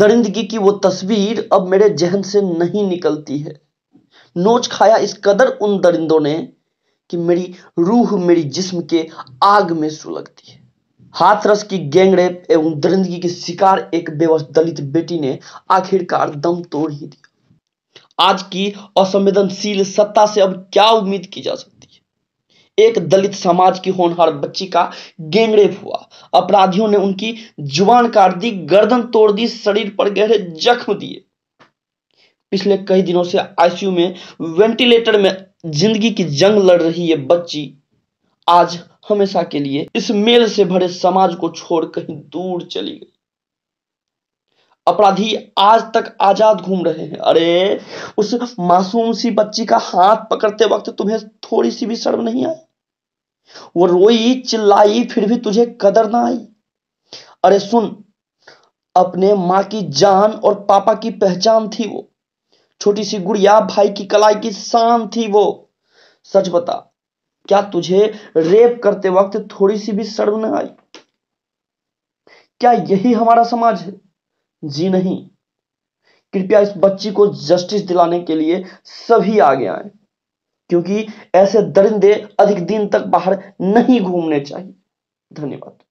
दरिंदगी की वो तस्वीर अब मेरे जहन से नहीं निकलती है नोच खाया इस कदर उन दरिंदों ने कि मेरी रूह मेरी जिस्म के आग में सुलगती है हाथरस की गैंगरेप एवं दरिंदगी के शिकार एक बेवस दलित बेटी ने आखिरकार दम तोड़ ही दिया आज की असंवेदनशील सत्ता से अब क्या उम्मीद की जा सकती एक दलित समाज की होनहार बच्ची का गैंगरेप हुआ अपराधियों ने उनकी जुबान काट दी गर्दन तोड़ दी शरीर पर गहरे जख्म दिए पिछले कई दिनों से आईसीयू में वेंटिलेटर में जिंदगी की जंग लड़ रही ये बच्ची आज हमेशा के लिए इस मेल से भरे समाज को छोड़ कहीं दूर चली गई अपराधी आज तक आजाद घूम रहे हैं अरे उस मासूम सी बच्ची का हाथ पकड़ते वक्त तुम्हें थोड़ी सी भी शर्म नहीं आई वो रोई चिल्लाई फिर भी तुझे कदर ना आई अरे सुन अपने मां की जान और पापा की पहचान थी वो छोटी सी गुड़िया भाई की कलाई की शान थी वो सच बता क्या तुझे रेप करते वक्त थोड़ी सी भी शर्म ना आई क्या यही हमारा समाज है जी नहीं कृपया इस बच्ची को जस्टिस दिलाने के लिए सभी आगे आए क्योंकि ऐसे दरिंदे अधिक दिन तक बाहर नहीं घूमने चाहिए धन्यवाद